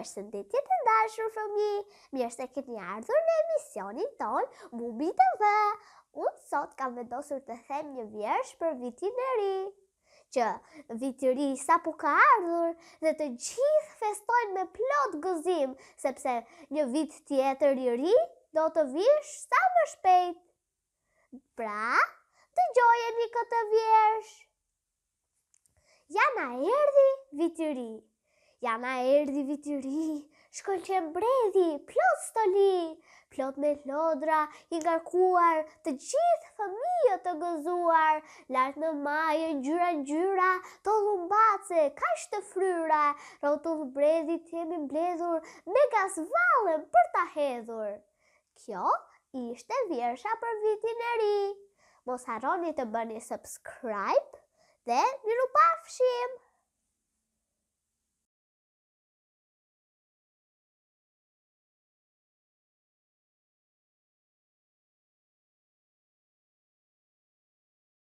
Përshëndetje të ndashur fëmi, mirë se këtë një ardhur në emisionin ton, Mubi të dhe, Unë sot kam vendosur të them një vjersh për vitin e ri. Që vitin e ri sa pu ka ardhur dhe të gjithë festojnë me plot gëzim, sepse një vit tjetër i ri do të vish sa më shpejt. Pra, të gjojeni këtë vjersh. Ja na erdi vitin e ri. Ja na erdi viti ri, shkon që e mbredi, plot stoli, plot me lodra, i ngarkuar, të gjithë fëmijë të gëzuar, lartë në majë, në gjyra, në gjyra, të lumbace, ka shtë fryra, rotu dhë mbredi të jemi mbledhur, me gas valen për të hedhur. Kjo ishte vjersha për vitin e ri. Mos haroni të bëni subscribe dhe një rupafshim.